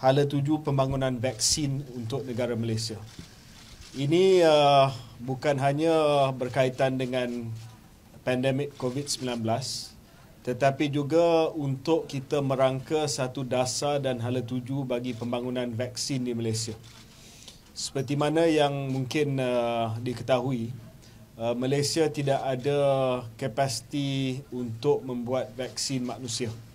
hala tuju pembangunan vaksin untuk negara Malaysia. Ini uh, bukan hanya berkaitan dengan pandemik COVID-19 tetapi juga untuk kita merangka satu dasar dan hala tuju bagi pembangunan vaksin di Malaysia. Seperti mana yang mungkin uh, diketahui, uh, Malaysia tidak ada kapasiti untuk membuat vaksin manusia.